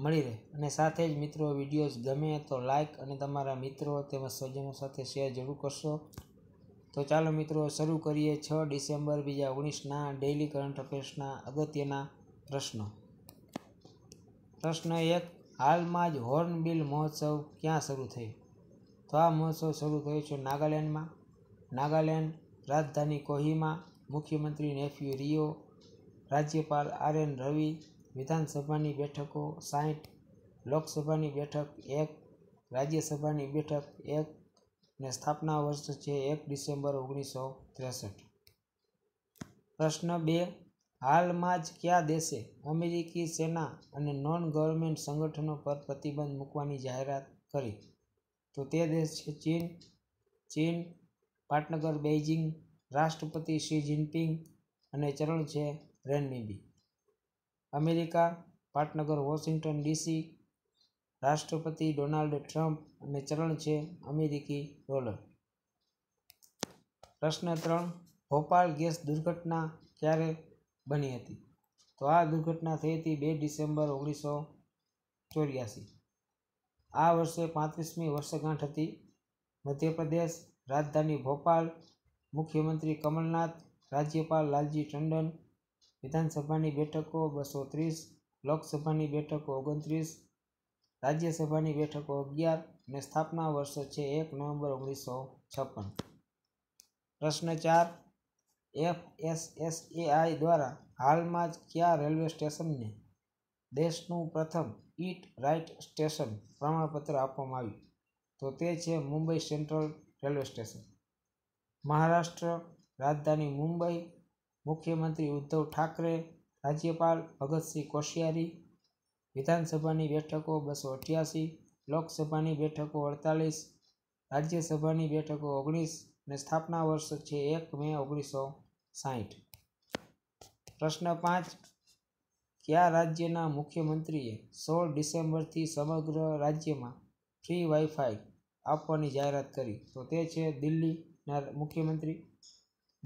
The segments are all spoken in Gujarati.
મળી રહે અને સાથે જ મિત્રો વિડીયોઝ ગમે તો લાઇક અને તમારા મિત્રો તેમજ સ્વજનો સાથે શેર જરૂર કરશો તો ચાલો મિત્રો શરૂ કરીએ છ ડિસેમ્બર બીજા ઓગણીસના ડેઇલી કરંટ અફેર્સના અગત્યના પ્રશ્નો પ્રશ્ન એક હાલમાં જ હોર્નબિલ મહોત્સવ ક્યાં શરૂ થયો તો આ મહોત્સવ શરૂ થયો છે નાગાલેન્ડમાં નાગાલેન્ડ રાજધાની કોહીમાં મુખ્યમંત્રી નેફ્યુ રિયો રાજ્યપાલ આર એન રવિ વિધાનસભાની બેઠકો સાહીઠ લોકસભાની બેઠક એક રાજ્યસભાની બેઠક એક ને સ્થાપના વર્ષ છે એક ડિસેમ્બર ઓગણીસો ત્રેસઠ પ્રશ્ન બે હાલમાં જ કયા દેશે અમેરિકી સેના અને નોન ગવર્મેન્ટ સંગઠનો પર પ્રતિબંધ મૂકવાની જાહેરાત કરી તો તે દેશ છે ચીન ચીન પાટનગર બેઇજિંગ રાષ્ટ્રપતિ શી જિનપિંગ અને ચરણ છે રેનમીબી અમેરિકા પાટનગર વોશિંગ્ટન ડીસી રાષ્ટ્રપતિ ડોનાલ્ડ ટ્રમ્પ અને ચલણ છે અમેરિકી ડોલર પ્રશ્ન ત્રણ ભોપાલ ગેસ દુર્ઘટના ક્યારે બની હતી તો આ દુર્ઘટના થઈ હતી બે ડિસેમ્બર ઓગણીસો ચોર્યાસી આ વર્ષે પાંત્રીસમી વર્ષગાંઠ હતી મધ્યપ્રદેશ રાજધાની ભોપાલ મુખ્યમંત્રી કમલનાથ રાજ્યપાલ લાલજી ટંડન વિધાનસભાની બેઠકો બસો ત્રીસ લોકસભાની બેઠકો ઓગણત્રીસ રાજ્યસભાની બેઠકો અગિયાર અને સ્થાપના વર્ષ છે એક નવેમ્બર ઓગણીસો છપ્પન પ્રશ્ન ચાર F S S A I દ્વારા હાલમાં જ કયા રેલવે સ્ટેશનને દેશનું પ્રથમ ઇટ રાઇટ સ્ટેશન પ્રમાણપત્ર આપવામાં આવ્યું તો તે છે Mumbai central railway station Maharashtra રાજધાની મુંબઈ મુખ્યમંત્રી ઉદ્ધવ ઠાકરે રાજ્યપાલ ભગતસિંહ કોશિયારી વિધાનસભાની બેઠકો બસો અઠ્યાસી લોકસભાની બેઠકો અડતાલીસ રાજ્યસભાની બેઠકો ઓગણીસ અને સ્થાપના વર્ષ છે એક મે ઓગણીસો સાહીઠ પ્રશ્ન પાંચ કયા રાજ્યના મુખ્યમંત્રીએ સોળ ડિસેમ્બરથી સમગ્ર રાજ્યમાં ફ્રી વાઈફાઈ આપવાની જાહેરાત કરી તો તે છે દિલ્હીના મુખ્યમંત્રી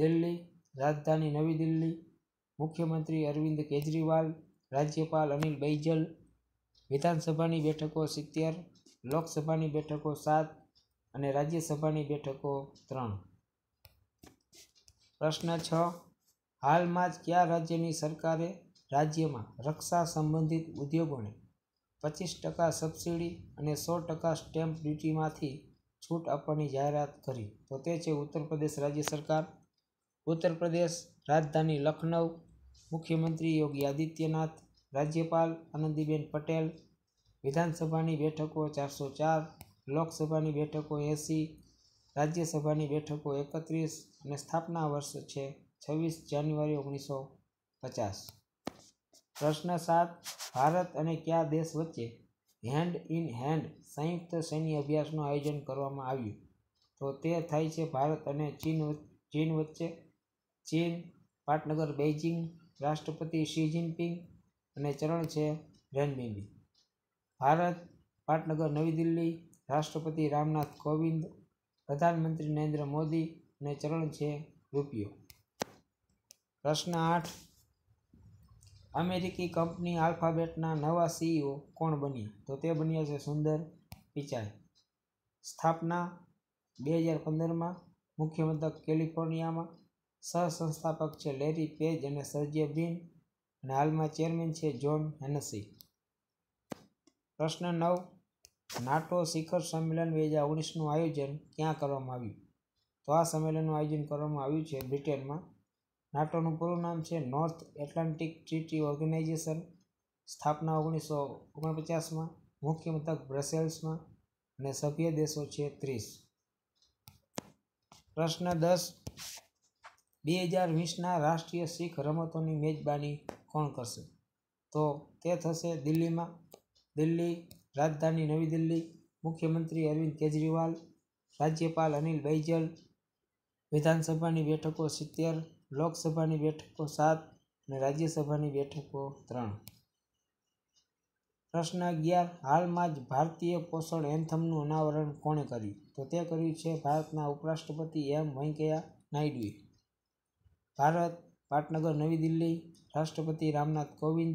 દિલ્હી રાજધાની નવી દિલ્હી મુખ્યમંત્રી અરવિંદ કેજરીવાલ રાજ્યપાલ અનિલ બૈજલ વિધાનસભાની બેઠકો સિત્તેર લોકસભાની બેઠકો સાત અને રાજ્યસભાની બેઠકો ત્રણ પ્રશ્ન છ હાલમાં જ કયા રાજ્યની સરકારે રાજ્યમાં રક્ષા સંબંધિત ઉદ્યોગોને પચીસ ટકા સબસિડી અને સો ટકા સ્ટેમ્પ ડ્યુટીમાંથી છૂટ આપવાની જાહેરાત કરી તો તે છે ઉત્તર પ્રદેશ રાજ્ય સરકાર ઉત્તર પ્રદેશ રાજધાની લખનૌ મુખ્યમંત્રી યોગી આદિત્યનાથ રાજ્યપાલ આનંદીબેન પટેલ વિધાનસભાની બેઠકો ચારસો ચાર લોકસભાની બેઠકો એંસી રાજ્યસભાની બેઠકો એકત્રીસ અને સ્થાપના વર્ષ છે છવ્વીસ જાન્યુઆરી ઓગણીસો પચાસ પ્રશ્ન સાત ભારત અને કયા દેશ વચ્ચે હેન્ડ ઇન હેન્ડ સંયુક્ત સૈન્ય અભ્યાસનું આયોજન કરવામાં આવ્યું તો તે થાય છે ભારત અને ચીન ચીન વચ્ચે ચીન પાટનગર બેઇજિંગ રાષ્ટ્રપતિ શી જિનપિંગ અને ચરણ છે રણબીબી ભારત પાટનગર નવી દિલ્હી રાષ્ટ્રપતિ રામનાથ કોવિંદ પ્રધાનમંત્રી નરેન્દ્ર મોદી અને ચરણ છે રૂપિયો પ્રશ્ન આઠ અમેરિકી કંપની આલ્ફાબેટના નવા સીઈઓ કોણ બન્યા તો તે બન્યા છે સુંદર પિચાઈ સ્થાપના બે હજાર પંદરમાં મુખ્ય મથક કેલિફોર્નિયામાં સહસંસ્થાપક છે લેરી પેજ અને સર્જીય બિન અને હાલમાં ચેરમેન છે જોન હેનસી પ્રશ્ન નવ નાટો શિખર સંમેલન બે હજાર ઓગણીસનું આયોજન ક્યાં કરવામાં આવ્યું તો આ સંમેલનનું આયોજન કરવામાં આવ્યું છે બ્રિટનમાં નાટોનું પૂરું નામ છે નોર્થ એટલાન્ટિક ટ્રીટી ઓર્ગેનાઇઝેશન સ્થાપના ઓગણીસો ઓગણપચાસમાં મુખ્ય મથક બ્રસેલ્સમાં અને સભ્ય દેશો છે ત્રીસ પ્રશ્ન દસ બે હજાર વીસના રાષ્ટ્રીય શીખ રમતોની મેજબાની કોણ કરશે તો તે થશે દિલ્હીમાં દિલ્હી રાજધાની નવી દિલ્હી મુખ્યમંત્રી અરવિંદ કેજરીવાલ રાજ્યપાલ અનિલ બૈજલ વિધાનસભાની બેઠકો સિત્તેર લોકસભાની બેઠકો સાત અને રાજ્યસભાની બેઠકો ત્રણ પ્રશ્ન અગિયાર હાલમાં જ ભારતીય પોષણ એન્થમનું અનાવરણ કોણે કર્યું તો તે કર્યું છે ભારતના ઉપરાષ્ટ્રપતિ એમ વેંકૈયા નાયડુએ ભારત પાટનગર નવી દિલ્હી રાષ્ટ્રપતિ રામનાથ કોવિંદ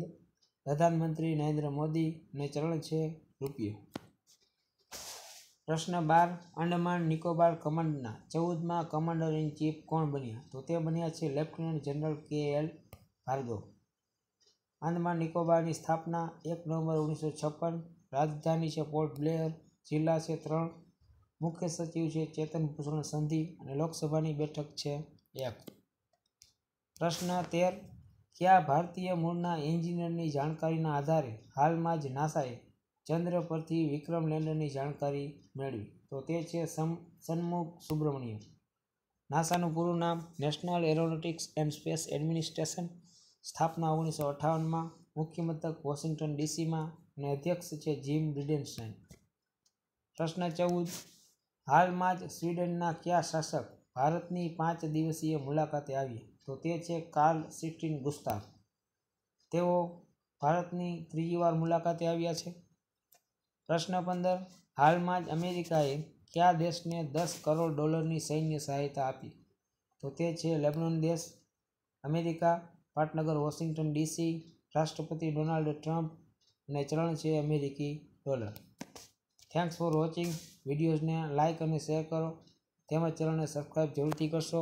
પ્રધાનમંત્રી નરેન્દ્ર મોદી અને ચલણ છે રૂપિયો પ્રશ્ન બાર અંડમાન નિકોબાર કમાન્ડના ચૌદમાં કમાન્ડર ઇન ચીફ કોણ બન્યા તો તે બન્યા છે lieutenant general K L Bhargava Andaman નિકોબારની સ્થાપના એક નવેમ્બર ઓગણીસો છપ્પન રાજધાની છે પોર્ટ બ્લેયર જિલ્લા છે ત્રણ મુખ્ય સચિવ છે ચેતન ભૂષણ સંધિ અને લોકસભાની બેઠક છે એક પ્રશ્ન તેર કયા ભારતીય મૂળના એન્જિનિયરની જાણકારીના આધારે હાલમાં જ નાસાએ ચંદ્ર પરથી વિક્રમ લેન્ડરની જાણકારી મેળવી તો તે છે સમ સન્મુખ સુબ્રમણ્યમ નાસાનું પૂરું નામ national aeronautics and space administration સ્થાપના ઓગણીસો અઠ્ઠાવનમાં મુખ્ય મથક વોશિંગ્ટન ડીસીમાં અને અધ્યક્ષ છે જીમ બ્રિડેન્સ્ટાઇન પ્રશ્ન ચૌદ હાલમાં જ સ્વીડનના કયા શાસક ભારતની પાંચ દિવસીય મુલાકાતે આવ્યા તો તે છે કાર્લ સિસ્ટીન ગુસ્તા તેઓ ભારતની ત્રીજી વાર મુલાકાતે આવ્યા છે પ્રશ્ન પંદર હાલમાં જ અમેરિકાએ કયા દેશને દસ કરોડ ડોલરની સૈન્ય સહાયતા આપી તો તે છે લેબનોન દેશ અમેરિકા પાટનગર વોશિંગ્ટન ડીસી રાષ્ટ્રપતિ ડોનાલ્ડ ટ્રમ્પ અને ચલણ છે અમેરિકી ડોલર થેન્ક્સ ફોર વોચિંગ વિડીયોઝને લાઇક અને શેર કરો તેમજ ચેનલને સબસ્ક્રાઈબ જરૂરથી કરશો